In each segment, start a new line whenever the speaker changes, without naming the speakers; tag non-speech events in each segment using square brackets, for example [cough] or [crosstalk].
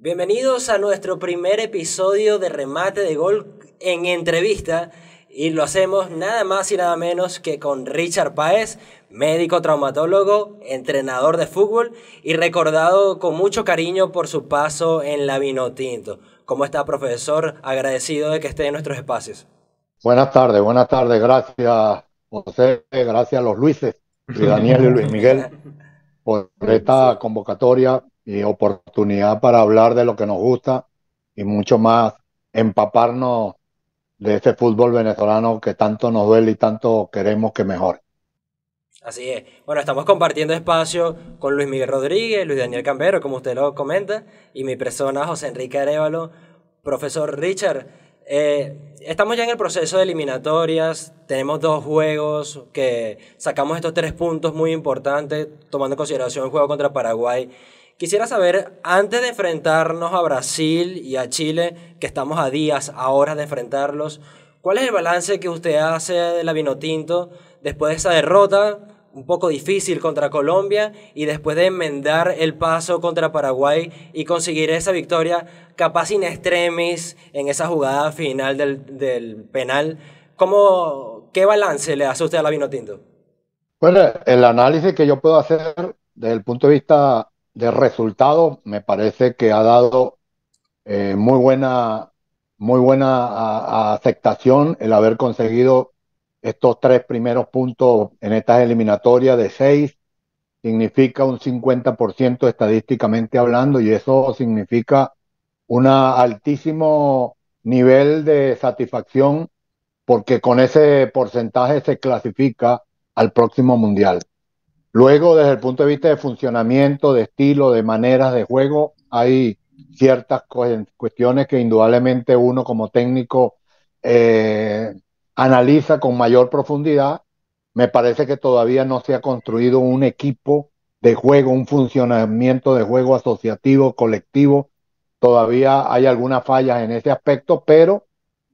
Bienvenidos a nuestro primer episodio de remate de gol en entrevista y lo hacemos nada más y nada menos que con Richard Paez médico traumatólogo, entrenador de fútbol y recordado con mucho cariño por su paso en la Vinotinto. ¿Cómo está, profesor? Agradecido de que esté en nuestros espacios.
Buenas tardes, buenas tardes. Gracias, José. Gracias a los Luises, Daniel y Luis Miguel, por esta convocatoria y oportunidad para hablar de lo que nos gusta y mucho más empaparnos de este fútbol venezolano que tanto nos duele y tanto queremos que mejore.
Así es. Bueno, estamos compartiendo espacio con Luis Miguel Rodríguez, Luis Daniel Cambero, como usted lo comenta, y mi persona, José Enrique Arevalo, profesor Richard. Eh, estamos ya en el proceso de eliminatorias, tenemos dos juegos que sacamos estos tres puntos muy importantes, tomando en consideración el juego contra Paraguay Quisiera saber, antes de enfrentarnos a Brasil y a Chile, que estamos a días, a horas de enfrentarlos, ¿cuál es el balance que usted hace de la Vinotinto después de esa derrota? un poco difícil contra Colombia y después de enmendar el paso contra Paraguay y conseguir esa victoria, capaz in extremis, en esa jugada final del, penal. ¿Qué balance le hace usted a la Vinotinto?
Bueno, el análisis que yo puedo hacer desde el punto de vista de resultado me parece que ha dado eh, muy buena, muy buena aceptación el haber conseguido estos tres primeros puntos en estas eliminatorias de seis. Significa un 50% estadísticamente hablando y eso significa un altísimo nivel de satisfacción porque con ese porcentaje se clasifica al próximo mundial. Luego, desde el punto de vista de funcionamiento, de estilo, de maneras de juego, hay ciertas cuestiones que indudablemente uno como técnico eh, analiza con mayor profundidad. Me parece que todavía no se ha construido un equipo de juego, un funcionamiento de juego asociativo, colectivo. Todavía hay algunas fallas en ese aspecto, pero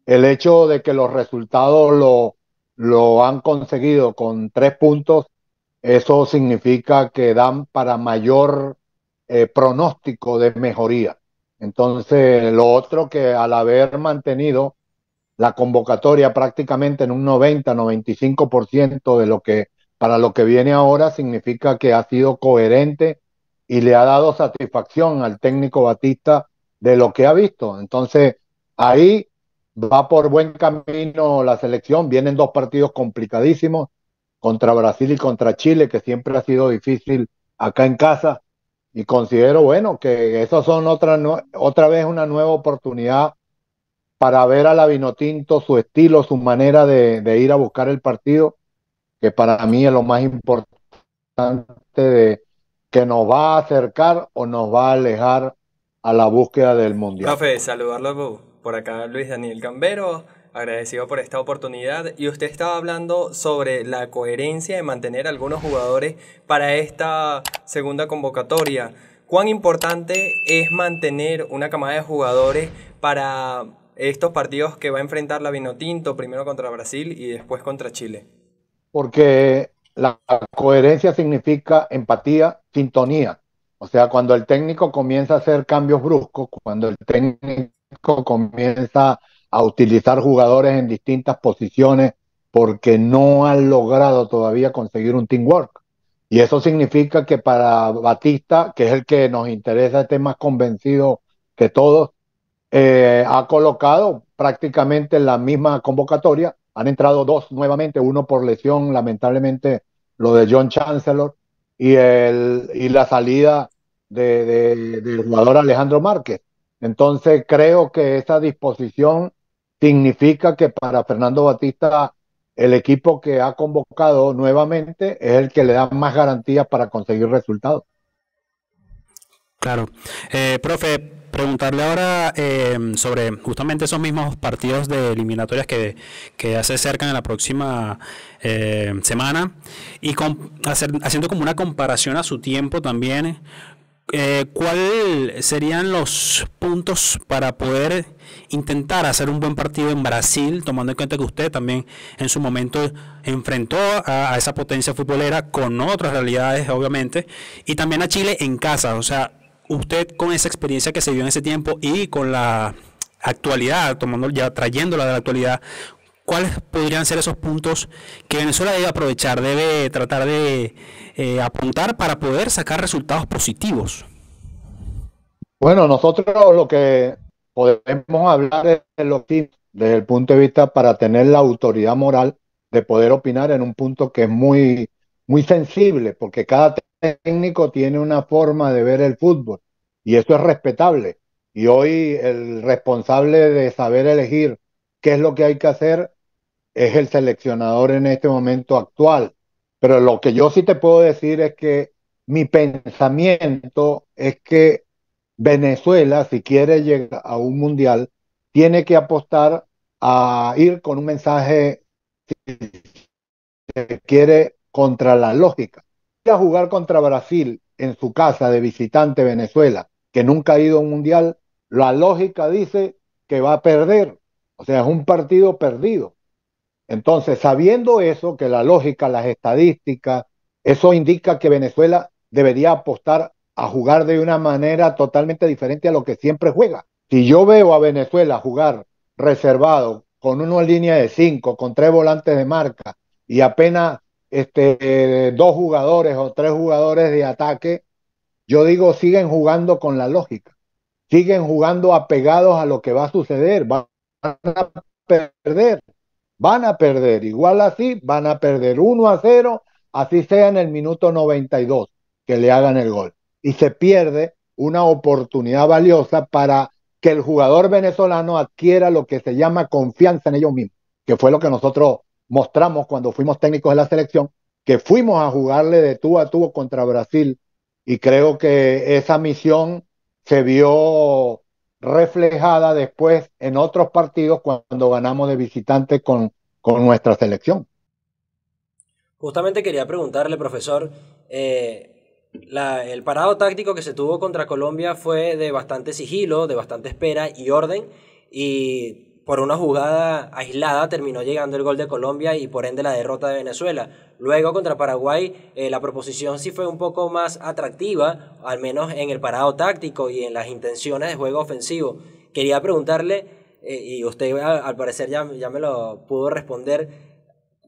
el hecho de que los resultados lo han conseguido con tres puntos eso significa que dan para mayor eh, pronóstico de mejoría. Entonces, lo otro que al haber mantenido la convocatoria prácticamente en un 90-95% de lo que para lo que viene ahora significa que ha sido coherente y le ha dado satisfacción al técnico Batista de lo que ha visto. Entonces, ahí va por buen camino la selección, vienen dos partidos complicadísimos, contra Brasil y contra Chile, que siempre ha sido difícil acá en casa. Y considero, bueno, que esas son otra, otra vez una nueva oportunidad para ver a la Vinotinto, su estilo, su manera de, ir a buscar el partido, que para mí es lo más importante de que nos va a acercar o nos va a alejar a la búsqueda del Mundial. Café,
saludarlo por acá Luis Daniel Cambero, agradecido por esta oportunidad. Y usted estaba hablando sobre la coherencia de mantener algunos jugadores para esta segunda convocatoria. ¿Cuán importante es mantener una camada de jugadores para estos partidos que va a enfrentar la Vinotinto, primero contra Brasil y después contra Chile?
Porque la coherencia significa empatía, sintonía. O sea, cuando el técnico comienza a hacer cambios bruscos, cuando el técnico comienza a utilizar jugadores en distintas posiciones porque no han logrado todavía conseguir un teamwork. Y eso significa que para Batista, que es el que nos interesa, esté más convencido que todos, eh, ha colocado prácticamente la misma convocatoria. Han entrado dos nuevamente, uno por lesión, lamentablemente lo de John Chancellor, y, el, y la salida del jugador Alejandro Márquez. Entonces creo que esa disposición significa que para Fernando Batista el equipo que ha convocado nuevamente es el que le da más garantías para conseguir resultados. Claro.
Eh, profe, preguntarle ahora eh, sobre justamente esos mismos partidos de eliminatorias que, que se acercan en la próxima eh, semana y haciendo como una comparación a su tiempo también. ¿Cuáles serían los puntos para poder intentar hacer un buen partido en Brasil, tomando en cuenta que usted también en su momento enfrentó a, esa potencia futbolera con otras realidades, obviamente, y también a Chile en casa. O sea, usted con esa experiencia que se dio en ese tiempo y con la actualidad, tomando ya trayéndola de la actualidad, ¿cuáles podrían ser esos puntos que Venezuela debe aprovechar, debe tratar de eh, apuntar para poder sacar resultados positivos?
Bueno, nosotros lo que podemos hablar de los desde el punto de vista para tener la autoridad moral de poder opinar en un punto que es muy, muy sensible, porque cada técnico tiene una forma de ver el fútbol y eso es respetable. Y hoy el responsable de saber elegir qué es lo que hay que hacer es el seleccionador en este momento actual. Pero lo que yo sí te puedo decir es que mi pensamiento es que Venezuela, si quiere llegar a un mundial, tiene que apostar a ir con un mensaje, que quiere, contra la lógica. Ir a jugar contra Brasil en su casa de visitante Venezuela, que nunca ha ido a un mundial, la lógica dice que va a perder. O sea, es un partido perdido. Entonces, sabiendo eso, que la lógica, las estadísticas, eso indica que Venezuela debería apostar a jugar de una manera totalmente diferente a lo que siempre juega. Si yo veo a Venezuela jugar reservado con una línea de cinco, con tres volantes de marca y apenas este, eh, dos jugadores o tres jugadores de ataque, yo digo, siguen jugando con la lógica, siguen jugando apegados a lo que va a suceder, van a perder, van a perder, igual así, van a perder 1 a 0, así sea en el minuto 92 que le hagan el gol y se pierde una oportunidad valiosa para que el jugador venezolano adquiera lo que se llama confianza en ellos mismos, que fue lo que nosotros mostramos cuando fuimos técnicos de la selección, que fuimos a jugarle de tú a tú contra Brasil y creo que esa misión se vio reflejada después en otros partidos cuando ganamos de visitante con, con nuestra selección.
Justamente quería preguntarle, profesor, eh, el parado táctico que se tuvo contra Colombia fue de bastante sigilo, de bastante espera y orden. Y por una jugada aislada terminó llegando el gol de Colombia y por ende la derrota de Venezuela. Luego contra Paraguay eh, la proposición sí fue un poco más atractiva, al menos en el parado táctico y en las intenciones de juego ofensivo. Quería preguntarle, eh, y usted al parecer ya, ya me lo pudo responder,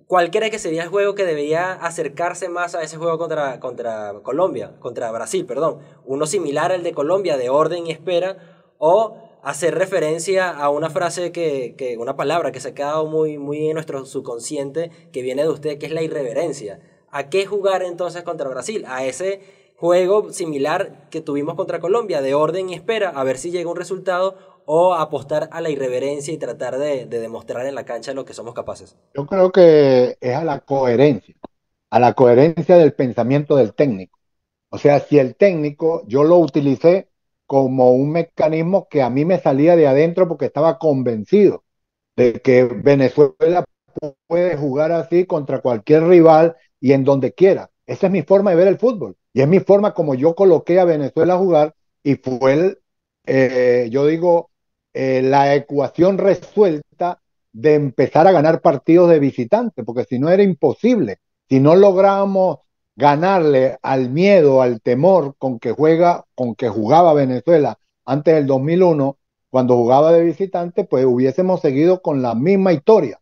cualquiera que sería el juego que debería acercarse más a ese juego contra, contra Colombia, contra Brasil, perdón. Uno similar al de Colombia, de orden y espera, o hacer referencia a una frase que, que una palabra que se ha quedado muy, muy en nuestro subconsciente, que viene de usted, que es la irreverencia. ¿A qué jugar entonces contra Brasil? A ese juego similar que tuvimos contra Colombia, de orden y espera, a ver si llega un resultado o apostar a la irreverencia y tratar de, demostrar en la cancha lo que somos capaces?
Yo creo que es a la coherencia, a la coherencia del pensamiento del técnico. O sea, si el técnico yo lo utilicé como un mecanismo que a mí me salía de adentro porque estaba convencido de que Venezuela puede jugar así contra cualquier rival y en donde quiera. Esa es mi forma de ver el fútbol y es mi forma como yo coloqué a Venezuela a jugar y fue el, eh, yo digo, eh, la ecuación resuelta de empezar a ganar partidos de visitante, porque si no era imposible. Si no logramos ganarle al miedo, al temor con que juega, con que jugaba Venezuela antes del 2001, cuando jugaba de visitante, pues hubiésemos seguido con la misma historia.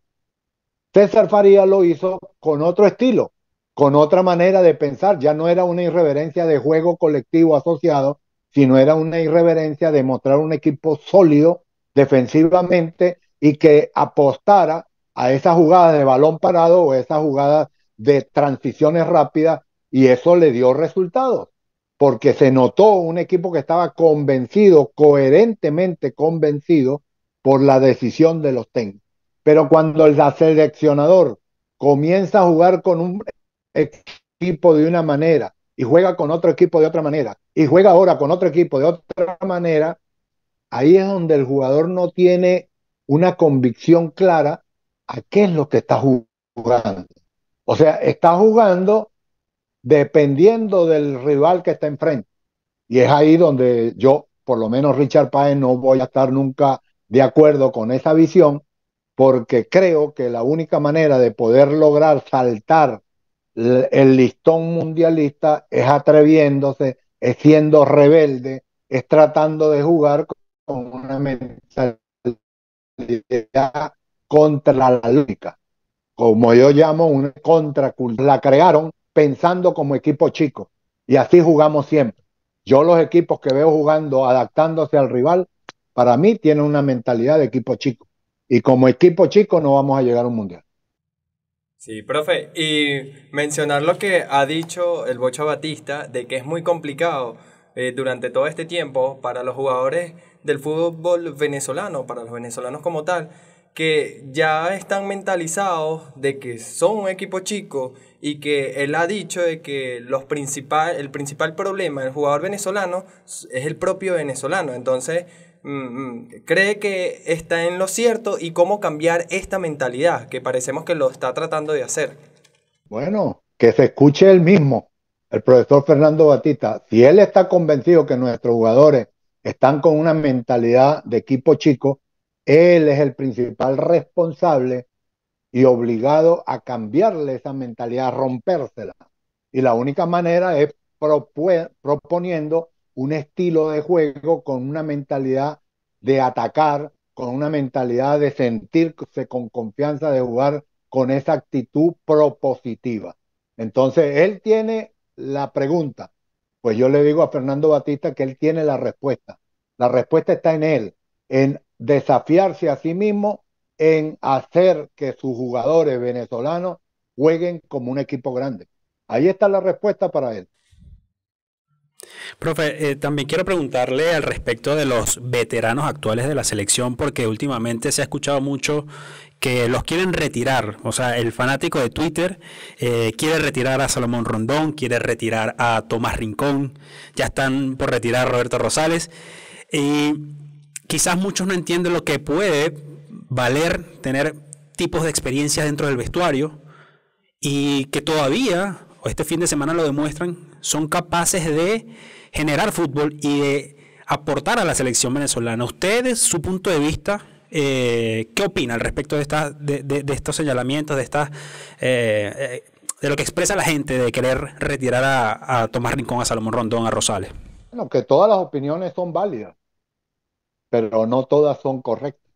César Faría lo hizo con otro estilo, con otra manera de pensar. Ya no era una irreverencia de juego colectivo asociado, sino era una irreverencia de mostrar un equipo sólido defensivamente y que apostara a esa jugada de balón parado o esa jugada de transiciones rápidas y eso le dio resultados, porque se notó un equipo que estaba convencido, coherentemente convencido por la decisión de los TEN, Pero cuando el seleccionador comienza a jugar con un equipo de una manera y juega con otro equipo de otra manera y juega ahora con otro equipo de otra manera, Ahí es donde el jugador no tiene una convicción clara a qué es lo que está jugando. O sea, está jugando dependiendo del rival que está enfrente. Y es ahí donde yo, por lo menos Richard Payne, no voy a estar nunca de acuerdo con esa visión, porque creo que la única manera de poder lograr saltar el listón mundialista es atreviéndose, es siendo rebelde, es tratando de jugar con una mentalidad contra la lógica, como yo llamo una contracultura. La crearon pensando como equipo chico y así jugamos siempre. Yo los equipos que veo jugando, adaptándose al rival, para mí tienen una mentalidad de equipo chico. Y como equipo chico no vamos a llegar a un mundial.
Sí, profe. Y mencionar lo que ha dicho el Bocha Batista de que es muy complicado eh, durante todo este tiempo para los jugadores del fútbol venezolano, para los venezolanos como tal, que ya están mentalizados de que son un equipo chico y que él ha dicho de que los el principal problema del jugador venezolano es el propio venezolano. Entonces, mm, mm, cree que está en lo cierto y cómo cambiar esta mentalidad que parecemos que lo está tratando de hacer.
Bueno, que se escuche él mismo, el profesor Fernando Batista. Si él está convencido que nuestros jugadores están con una mentalidad de equipo chico, él es el principal responsable y obligado a cambiarle esa mentalidad, a rompérsela. Y la única manera es proponiendo un estilo de juego con una mentalidad de atacar, con una mentalidad de sentirse con confianza, de jugar con esa actitud propositiva. Entonces, él tiene la pregunta, pues yo le digo a Fernando Batista que él tiene la respuesta. La respuesta está en él, en desafiarse a sí mismo, en hacer que sus jugadores venezolanos jueguen como un equipo grande. Ahí está la respuesta para él.
Profe, eh, también quiero preguntarle al respecto de los veteranos actuales de la selección, porque últimamente se ha escuchado mucho que los quieren retirar. O sea, el fanático de Twitter eh, quiere retirar a Salomón Rondón, quiere retirar a Tomás Rincón, ya están por retirar a Roberto Rosales. Y quizás muchos no entienden lo que puede valer tener tipos de experiencias dentro del vestuario y que todavía, o este fin de semana lo demuestran, son capaces de generar fútbol y de aportar a la selección venezolana. Ustedes, su punto de vista, eh, ¿Qué opina al respecto de, estas, de, de, estos señalamientos, de estas... Eh, eh, de lo que expresa la gente de querer retirar a Tomás Rincón, a Salomón Rondón, a Rosales.
Bueno, que todas las opiniones son válidas, pero no todas son correctas.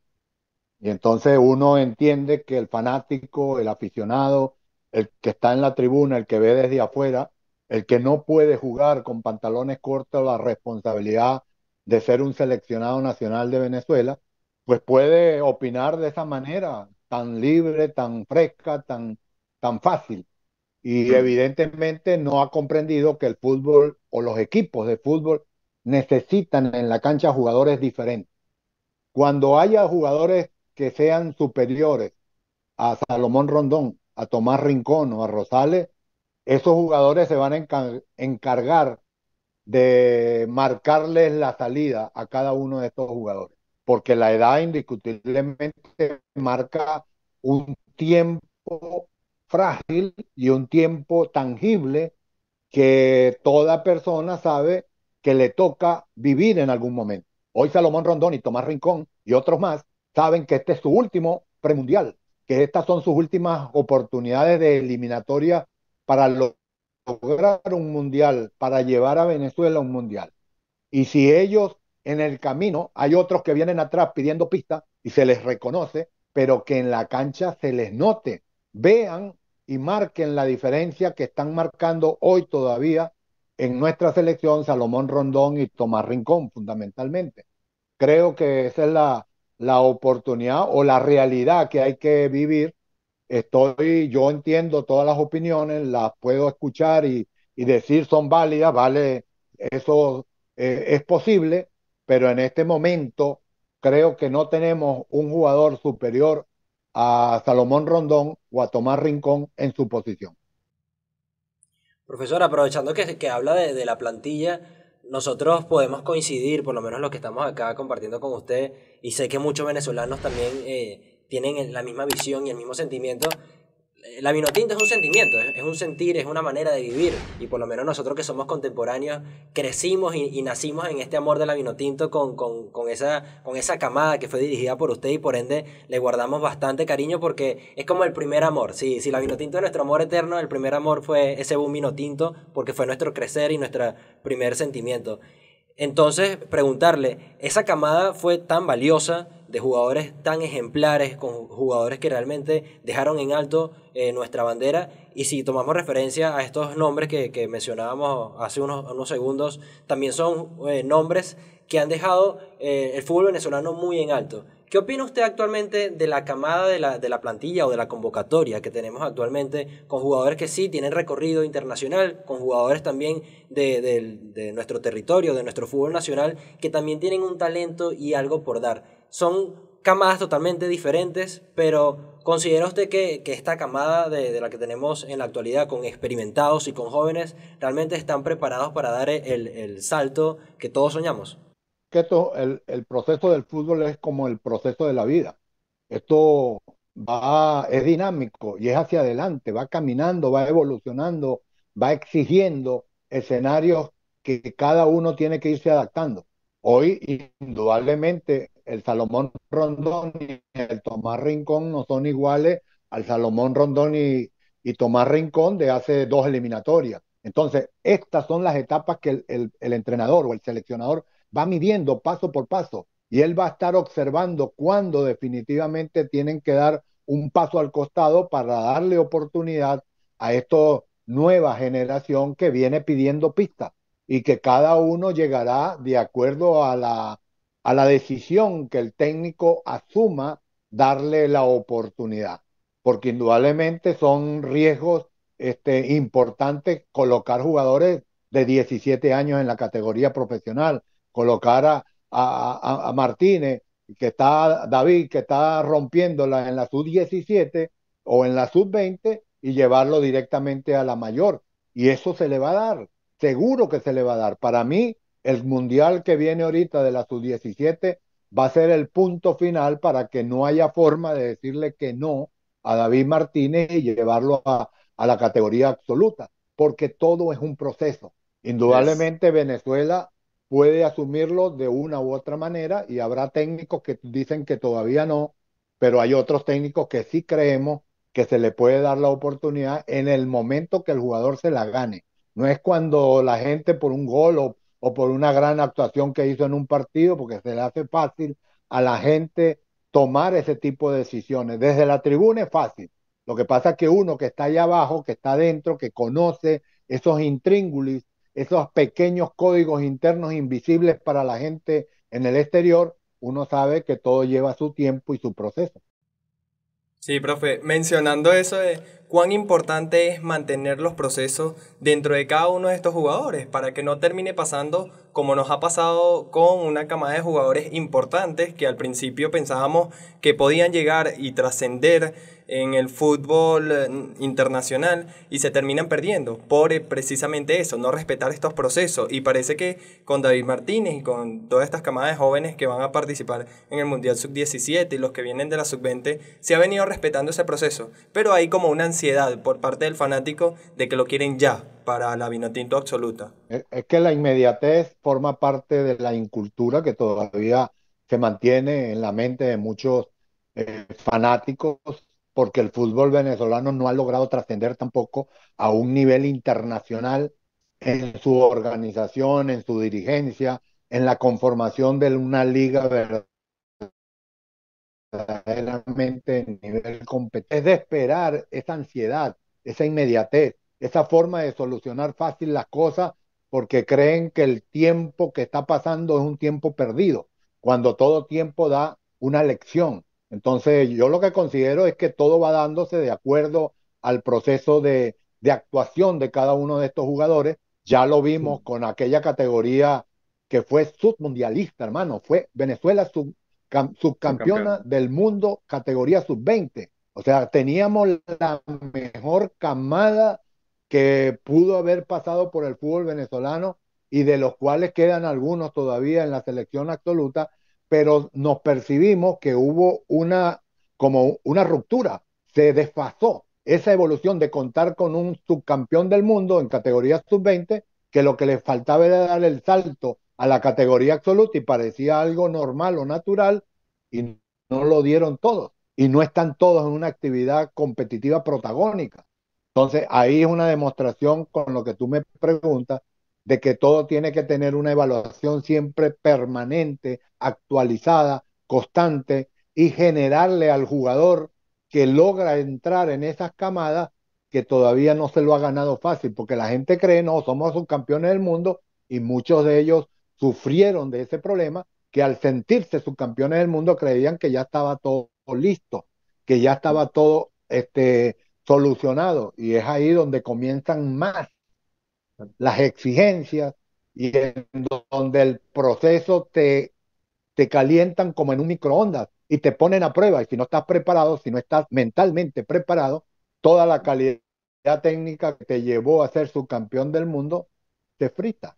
Y entonces uno entiende que el fanático, el aficionado, el que está en la tribuna, el que ve desde afuera, el que no puede jugar con pantalones cortos la responsabilidad de ser un seleccionado nacional de Venezuela, pues puede opinar de esa manera, tan libre, tan fresca, tan, tan fácil. Y evidentemente no ha comprendido que el fútbol o los equipos de fútbol necesitan en la cancha jugadores diferentes. Cuando haya jugadores que sean superiores a Salomón Rondón, a Tomás Rincón o a Rosales, esos jugadores se van a encargar de marcarles la salida a cada uno de estos jugadores porque la edad indiscutiblemente marca un tiempo frágil y un tiempo tangible que toda persona sabe que le toca vivir en algún momento. Hoy Salomón Rondón y Tomás Rincón y otros más saben que este es su último premundial, que estas son sus últimas oportunidades de eliminatoria para lograr un mundial, para llevar a Venezuela un mundial. Y si ellos en el camino hay otros que vienen atrás pidiendo pista y se les reconoce, pero que en la cancha se les note. Vean y marquen la diferencia que están marcando hoy todavía en nuestra selección Salomón Rondón y Tomás Rincón, fundamentalmente. Creo que esa es la, oportunidad o la realidad que hay que vivir. Estoy, yo entiendo todas las opiniones, las puedo escuchar y, decir son válidas, vale, eso eh, es posible, pero en este momento creo que no tenemos un jugador superior a Salomón Rondón o a Tomás Rincón en su posición.
Profesor, aprovechando que, que habla de, la plantilla, nosotros podemos coincidir, por lo menos los que estamos acá compartiendo con usted, y sé que muchos venezolanos también eh, tienen la misma visión y el mismo sentimiento la vinotinto es un sentimiento, es, un sentir, es una manera de vivir. Y por lo menos nosotros que somos contemporáneos crecimos y, nacimos en este amor de la vinotinto con, con, esa, camada que fue dirigida por usted y por ende le guardamos bastante cariño porque es como el primer amor. Si, si la vinotinto es nuestro amor eterno, el primer amor fue ese boom vinotinto porque fue nuestro crecer y nuestro primer sentimiento. Entonces, preguntarle, ¿esa camada fue tan valiosa? de jugadores tan ejemplares, con jugadores que realmente dejaron en alto eh, nuestra bandera. Y si tomamos referencia a estos nombres que, que mencionábamos hace unos, unos, segundos, también son eh, nombres que han dejado eh, el fútbol venezolano muy en alto. ¿Qué opina usted actualmente de la camada de la, de la, plantilla o de la convocatoria que tenemos actualmente con jugadores que sí tienen recorrido internacional, con jugadores también de, de nuestro territorio, de nuestro fútbol nacional, que también tienen un talento y algo por dar? son camadas totalmente diferentes, pero ¿considera usted que, esta camada de, la que tenemos en la actualidad con experimentados y con jóvenes realmente están preparados para dar el, salto que todos soñamos?
Que esto, el, proceso del fútbol es como el proceso de la vida. Esto va, es dinámico y es hacia adelante, va caminando, va evolucionando, va exigiendo escenarios que cada uno tiene que irse adaptando. Hoy, indudablemente, el Salomón Rondón y el Tomás Rincón no son iguales al Salomón Rondón y, Tomás Rincón de hace dos eliminatorias. Entonces, estas son las etapas que el, entrenador o el seleccionador va midiendo paso por paso y él va a estar observando cuándo definitivamente tienen que dar un paso al costado para darle oportunidad a esta nueva generación que viene pidiendo pista y que cada uno llegará de acuerdo a la a la decisión que el técnico asuma darle la oportunidad, porque indudablemente son riesgos este, importantes colocar jugadores de 17 años en la categoría profesional, colocar a, a Martínez, que está David, que está rompiéndola en la sub-17 o en la sub-20 y llevarlo directamente a la mayor. Y eso se le va a dar, seguro que se le va a dar. Para mí, el mundial que viene ahorita de la sub-17 va a ser el punto final para que no haya forma de decirle que no a David Martínez y llevarlo a, la categoría absoluta, porque todo es un proceso. Indudablemente Venezuela puede asumirlo de una u otra manera y habrá técnicos que dicen que todavía no, pero hay otros técnicos que sí creemos que se le puede dar la oportunidad en el momento que el jugador se la gane. No es cuando la gente por un gol o o por una gran actuación que hizo en un partido, porque se le hace fácil a la gente tomar ese tipo de decisiones. Desde la tribuna es fácil. Lo que pasa es que uno que está allá abajo, que está dentro, que conoce esos intríngulis, esos pequeños códigos internos invisibles para la gente en el exterior, uno sabe que todo lleva su tiempo y su proceso.
Sí, profe, mencionando eso de cuán importante es mantener los procesos dentro de cada uno de estos jugadores para que no termine pasando como nos ha pasado con una camada de jugadores importantes que al principio pensábamos que podían llegar y trascender en el fútbol eh, internacional y se terminan perdiendo por eh, precisamente eso, no respetar estos procesos. Y parece que con David Martínez y con todas estas camadas de jóvenes que van a participar en el Mundial Sub-17 y los que vienen de la Sub-20, se ha venido respetando ese proceso. Pero hay como una ansiedad por parte del fanático de que lo quieren ya para la vinotinto absoluta.
Es que la inmediatez forma parte de la incultura que todavía se mantiene en la mente de muchos eh, fanáticos porque el fútbol venezolano no ha logrado trascender tampoco a un nivel internacional en su organización, en su dirigencia, en la conformación de una liga verdaderamente en nivel competente. Es de esperar esa ansiedad, esa inmediatez, esa forma de solucionar fácil las cosas porque creen que el tiempo que está pasando es un tiempo perdido, cuando todo tiempo da una lección entonces, yo lo que considero es que todo va dándose de acuerdo al proceso de, actuación de cada uno de estos jugadores. Ya lo vimos con aquella categoría que fue submundialista, hermano. Fue Venezuela subcampeona del mundo, categoría sub-20. O sea, teníamos la mejor camada que pudo haber pasado por el fútbol venezolano y de los cuales quedan algunos todavía en la selección absoluta pero nos percibimos que hubo una, como una ruptura, se desfasó esa evolución de contar con un subcampeón del mundo en categoría sub-20, que lo que le faltaba era dar el salto a la categoría absoluta y parecía algo normal o natural y no lo dieron todos. Y no están todos en una actividad competitiva protagónica. Entonces, ahí es una demostración con lo que tú me preguntas de que todo tiene que tener una evaluación siempre permanente, actualizada, constante y generarle al jugador que logra entrar en esas camadas que todavía no se lo ha ganado fácil, porque la gente cree, no, somos subcampeones del mundo y muchos de ellos sufrieron de ese problema, que al sentirse subcampeones del mundo creían que ya estaba todo listo, que ya estaba todo este, solucionado, y es ahí donde comienzan más las exigencias y en donde el proceso te, calientan como en un microondas y te ponen a prueba. Y si no estás preparado, si no estás mentalmente preparado, toda la calidad técnica que te llevó a ser subcampeón del mundo te frita.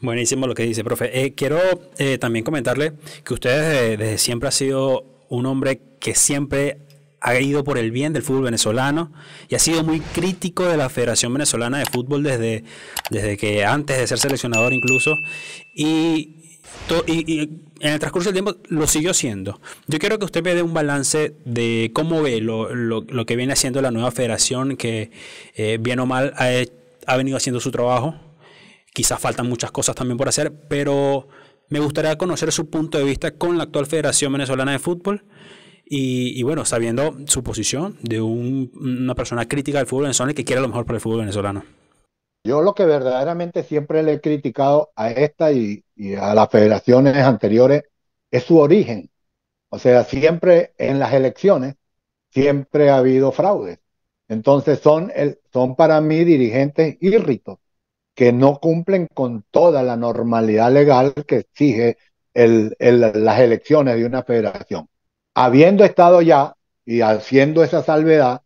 Buenísimo lo que dice, profe. Eh, quiero eh, también comentarle que usted eh, desde siempre ha sido un hombre que siempre ha ido por el bien del fútbol venezolano y ha sido muy crítico de la Federación Venezolana de Fútbol desde, desde que antes de ser seleccionador incluso. Y, en el transcurso del tiempo lo siguió siendo. Yo quiero que usted me dé un balance de cómo ve lo, que viene haciendo la nueva federación, que eh, bien o mal ha venido haciendo su trabajo. Quizás faltan muchas cosas también por hacer, pero me gustaría conocer su punto de vista con la actual Federación Venezolana de Fútbol y, bueno, sabiendo su posición de una persona crítica del fútbol venezolano y que quiere lo mejor para el fútbol
venezolano. Yo lo que verdaderamente siempre le he criticado a esta y, a las federaciones anteriores es su origen. O sea, siempre en las elecciones, siempre ha habido fraudes. Entonces son, el, son para mí dirigentes irritos que no cumplen con toda la normalidad legal que exige las elecciones de una federación habiendo estado ya y haciendo esa salvedad,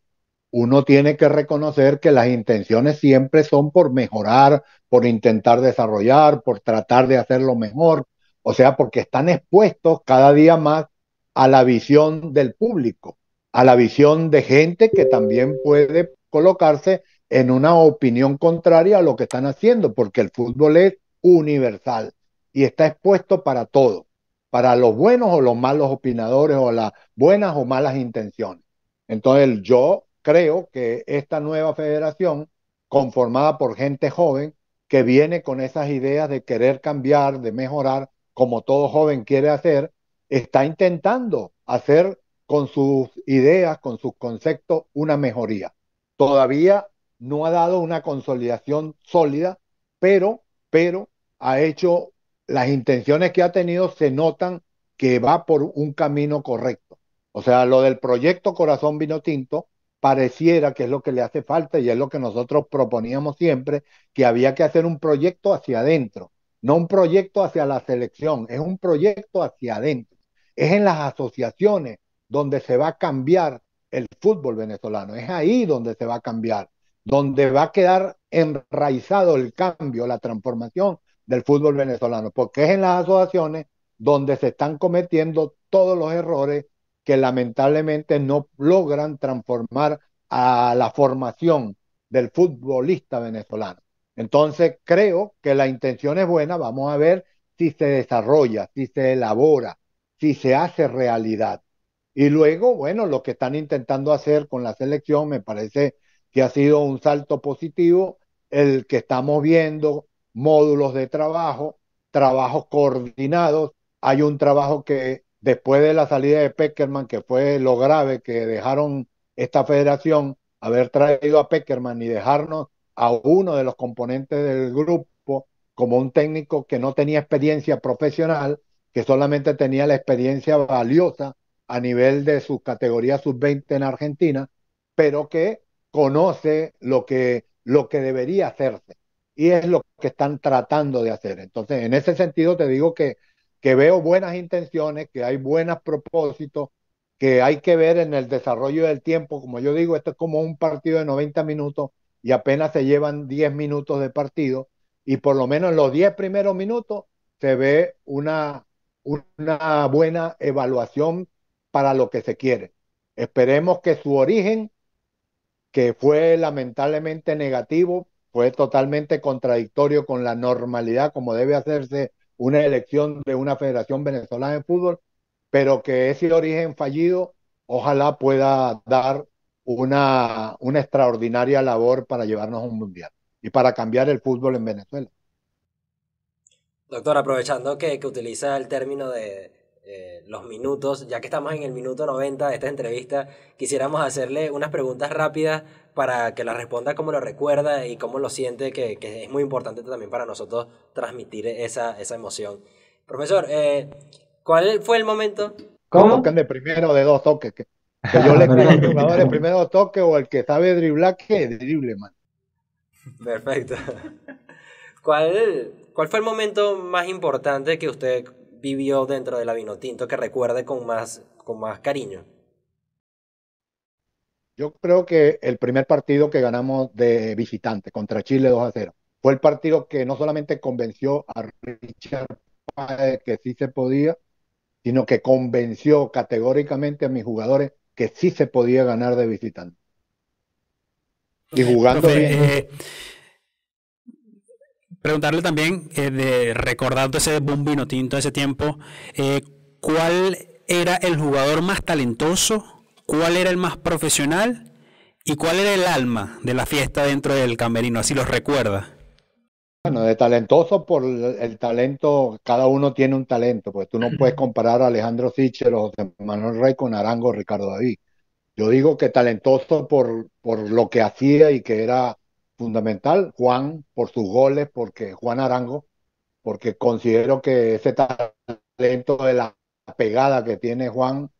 uno tiene que reconocer que las intenciones siempre son por mejorar, por intentar desarrollar, por tratar de hacerlo mejor, o sea, porque están expuestos cada día más a la visión del público, a la visión de gente que también puede colocarse en una opinión contraria a lo que están haciendo, porque el fútbol es universal y está expuesto para todo para los buenos o los malos opinadores o las buenas o malas intenciones. Entonces yo creo que esta nueva federación, conformada por gente joven, que viene con esas ideas de querer cambiar, de mejorar, como todo joven quiere hacer, está intentando hacer con sus ideas, con sus conceptos, una mejoría. Todavía no ha dado una consolidación sólida, pero, pero ha hecho las intenciones que ha tenido se notan que va por un camino correcto. O sea, lo del proyecto Corazón Vino Tinto pareciera que es lo que le hace falta y es lo que nosotros proponíamos siempre, que había que hacer un proyecto hacia adentro, no un proyecto hacia la selección, es un proyecto hacia adentro. Es en las asociaciones donde se va a cambiar el fútbol venezolano, es ahí donde se va a cambiar, donde va a quedar enraizado el cambio, la transformación del fútbol venezolano, porque es en las asociaciones donde se están cometiendo todos los errores que lamentablemente no logran transformar a la formación del futbolista venezolano. Entonces creo que la intención es buena, vamos a ver si se desarrolla, si se elabora, si se hace realidad. Y luego, bueno, lo que están intentando hacer con la selección me parece que ha sido un salto positivo el que estamos viendo módulos de trabajo, trabajos coordinados. Hay un trabajo que después de la salida de Peckerman, que fue lo grave que dejaron esta federación, haber traído a Peckerman y dejarnos a uno de los componentes del grupo como un técnico que no tenía experiencia profesional, que solamente tenía la experiencia valiosa a nivel de sus categorías sub-20 en Argentina, pero que conoce lo que, lo que debería hacerse y es lo que están tratando de hacer. Entonces, en ese sentido te digo que, que veo buenas intenciones, que hay buenos propósitos, que hay que ver en el desarrollo del tiempo. Como yo digo, esto es como un partido de 90 minutos y apenas se llevan 10 minutos de partido y por lo menos en los 10 primeros minutos se ve una, una buena evaluación para lo que se quiere. Esperemos que su origen, que fue lamentablemente negativo fue totalmente contradictorio con la normalidad como debe hacerse una elección de una federación venezolana de fútbol, pero que ese origen fallido ojalá pueda dar una, una extraordinaria labor para llevarnos a un mundial y para cambiar el fútbol en Venezuela.
Doctor, aprovechando que, que utiliza el término de, eh, los minutos, ya que estamos en el minuto 90 de esta entrevista, quisiéramos hacerle unas preguntas rápidas para que la responda como lo recuerda y cómo lo siente, que, es muy importante también para nosotros transmitir esa, esa emoción. Profesor, eh, ¿cuál fue el momento?
¿Cómo? Que de primero de dos toques. Que, yo le pido [laughs] al jugador el primero dos toques o el que sabe driblar que drible, man.
Perfecto. [laughs] ¿Cuál, ¿Cuál fue el momento más importante que usted vivió dentro de la Vinotinto que recuerde con más, con más cariño?
Yo creo que el primer partido que ganamos de visitante contra Chile 2 a 0 fue el partido que no solamente convenció a Richard Páez que sí se podía, sino que convenció categóricamente a mis jugadores que sí se podía ganar de visitante. Y jugando eh,
Preguntarle también, eh, de, recordando ese bombino tinto de ese tiempo, eh, ¿cuál era el jugador más talentoso? ¿Cuál era el más profesional? ¿Y cuál era el alma de la fiesta dentro del camerino? Así los recuerda.
Bueno, de talentoso por el talento, cada uno tiene un talento, pues tú no puedes comparar a Alejandro Sichel o José Manuel Rey con Arango Ricardo David. Yo digo que talentoso por, por lo que hacía y que era fundamental, Juan, por sus goles, porque Juan Arango, porque considero que ese talento de la pegada que tiene Juan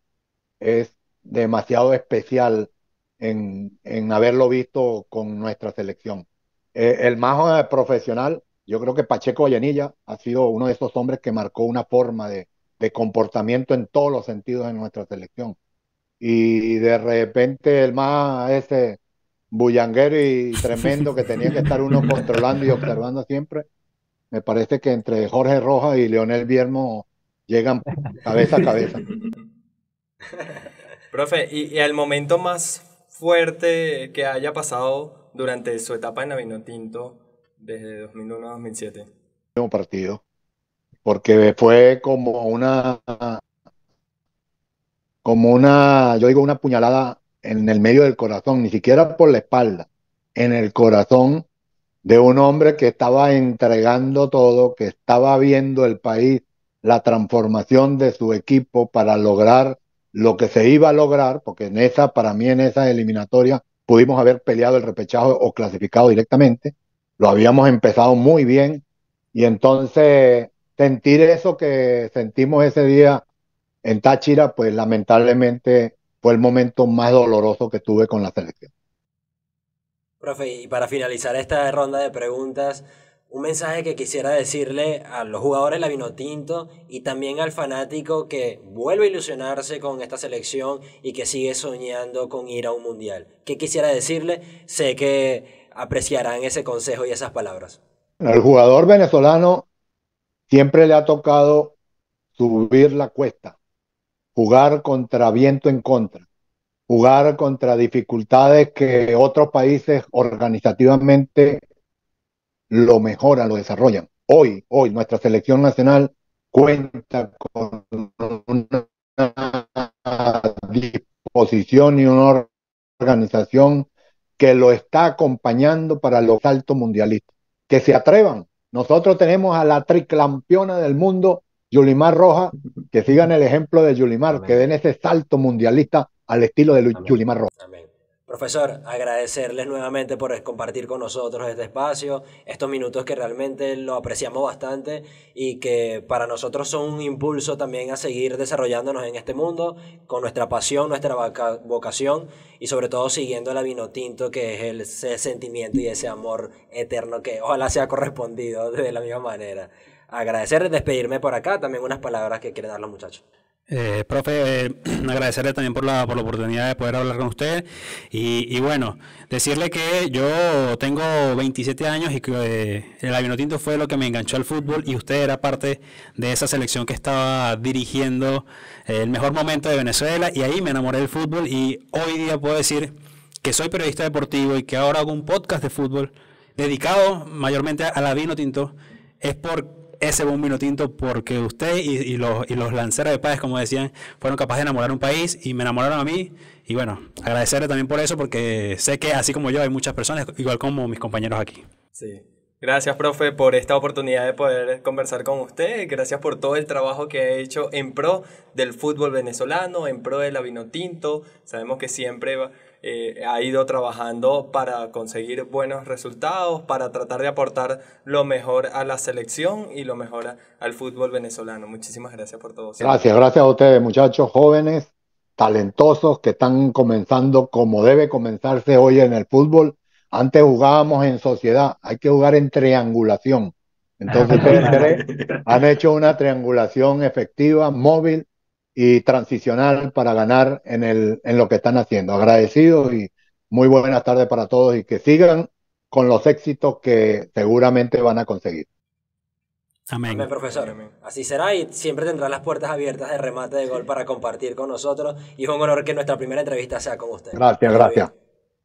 es demasiado especial en, haberlo visto con nuestra selección. Eh, el más profesional, yo creo que Pacheco Vallenilla ha sido uno de esos hombres que marcó una forma de, de comportamiento en todos los sentidos en nuestra selección. Y de repente el más ese bullanguero y [laughs] tremendo que tenía que estar uno controlando y observando siempre. Me parece que entre Jorge Rojas y Leonel Viermo llegan cabeza a cabeza. [laughs]
Profe,
y, el momento más fuerte que haya pasado durante su etapa en Tinto desde 2001 a 2007?
último partido, porque fue como una, como una, yo digo una puñalada en el medio del corazón, ni siquiera por la espalda, en el corazón de un hombre que estaba entregando todo, que estaba viendo el país, la transformación de su equipo para lograr lo que se iba a lograr, porque en esa, para mí en esa eliminatoria pudimos haber peleado el repechaje o clasificado directamente, lo habíamos empezado muy bien y entonces sentir eso que sentimos ese día en Táchira, pues lamentablemente fue el momento más doloroso que tuve con la selección.
Profe, y para finalizar esta ronda de preguntas, un mensaje que quisiera decirle a los jugadores de la Vinotinto y también al fanático que vuelve a ilusionarse con esta selección y que sigue soñando con ir a un mundial. ¿Qué quisiera decirle? Sé que apreciarán ese consejo y esas palabras.
El jugador venezolano siempre le ha tocado subir la cuesta jugar contra viento en contra, jugar contra dificultades que otros países organizativamente lo mejoran, lo desarrollan. Hoy, hoy, nuestra selección nacional cuenta con una disposición y una organización que lo está acompañando para los saltos mundialistas. Que se atrevan. Nosotros tenemos a la tricampeona del mundo Yulimar Roja, que sigan el ejemplo de Yulimar, que den ese salto mundialista al estilo de Yulimar Roja.
Profesor, agradecerles nuevamente por compartir con nosotros este espacio, estos minutos que realmente lo apreciamos bastante y que para nosotros son un impulso también a seguir desarrollándonos en este mundo con nuestra pasión, nuestra vocación y sobre todo siguiendo la vino tinto que es ese sentimiento y ese amor eterno que ojalá sea correspondido de la misma manera y despedirme por acá, también unas palabras que quieren dar los muchachos.
Eh, profe, eh, [clears throat] agradecerle también por la, oportunidad de poder hablar con usted y, bueno, decirle que yo tengo 27 años y que eh, el Avinotinto fue lo que me enganchó al fútbol y usted era parte de esa selección que estaba dirigiendo eh, el mejor momento de Venezuela y ahí me enamoré del fútbol y hoy día puedo decir que soy periodista deportivo y que ahora hago un podcast de fútbol dedicado mayormente al Avinotinto es por ese buen vino tinto porque usted y, los, y los lanceros de paz, como decían, fueron capaces de enamorar un país y me enamoraron a mí. Y bueno, agradecerle también por eso porque sé que así como yo hay muchas personas, igual como mis compañeros aquí.
Sí. Gracias, profe, por esta oportunidad de poder conversar con usted. Gracias por todo el trabajo que ha hecho en pro del fútbol venezolano, en pro de la tinto. Sabemos que siempre eh, ha ido trabajando para conseguir buenos resultados, para tratar de aportar lo mejor a la selección y lo mejor al fútbol venezolano. Muchísimas gracias por todo. Gracias, gracias a
ustedes, muchachos jóvenes, talentosos, que están comenzando como debe comenzarse hoy en el fútbol. Antes jugábamos en sociedad, hay que jugar en triangulación.
Entonces, [laughs]
han hecho una triangulación efectiva, móvil, y transicional para ganar en, el, en lo que están haciendo. Agradecido y muy buenas tardes para todos y que sigan con los éxitos que seguramente van a conseguir.
Amén. Amén, profesor. Así será y siempre tendrá las puertas abiertas de remate de gol para compartir con nosotros. Y es un honor que nuestra primera entrevista sea con usted.
Gracias, gracias.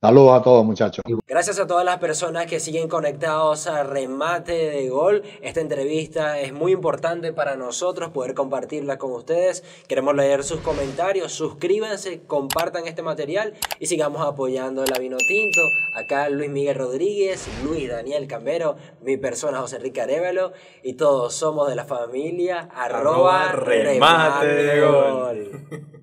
Saludos a todos, muchachos.
Gracias a todas las personas que siguen conectados a Remate de Gol. Esta entrevista es muy importante para nosotros poder compartirla con ustedes. Queremos leer sus comentarios. Suscríbanse, compartan este material y sigamos apoyando la Vino Tinto. Acá Luis Miguel Rodríguez, Luis Daniel Camero, mi persona José Enrique Arevalo y todos somos de la familia arroba, remate, De gol.
[laughs]